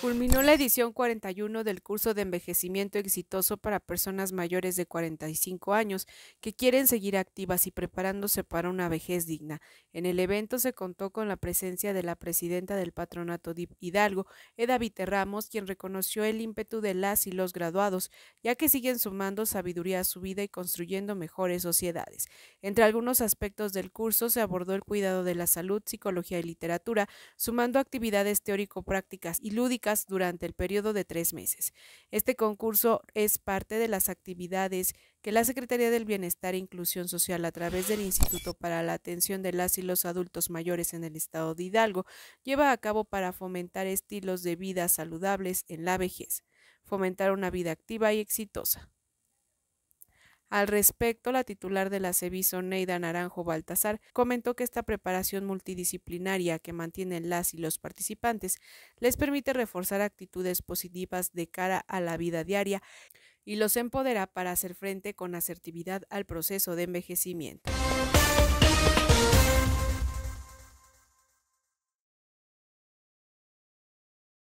Culminó la edición 41 del curso de envejecimiento exitoso para personas mayores de 45 años que quieren seguir activas y preparándose para una vejez digna. En el evento se contó con la presencia de la presidenta del patronato de Hidalgo, Eda Ramos, quien reconoció el ímpetu de las y los graduados, ya que siguen sumando sabiduría a su vida y construyendo mejores sociedades. Entre algunos aspectos del curso se abordó el cuidado de la salud, psicología y literatura, sumando actividades teórico-prácticas y lúdicas durante el periodo de tres meses. Este concurso es parte de las actividades que la Secretaría del Bienestar e Inclusión Social a través del Instituto para la Atención de las y los Adultos Mayores en el Estado de Hidalgo lleva a cabo para fomentar estilos de vida saludables en la vejez, fomentar una vida activa y exitosa. Al respecto, la titular de la CEBISO, Neida Naranjo Baltasar, comentó que esta preparación multidisciplinaria que mantienen las y los participantes les permite reforzar actitudes positivas de cara a la vida diaria y los empodera para hacer frente con asertividad al proceso de envejecimiento.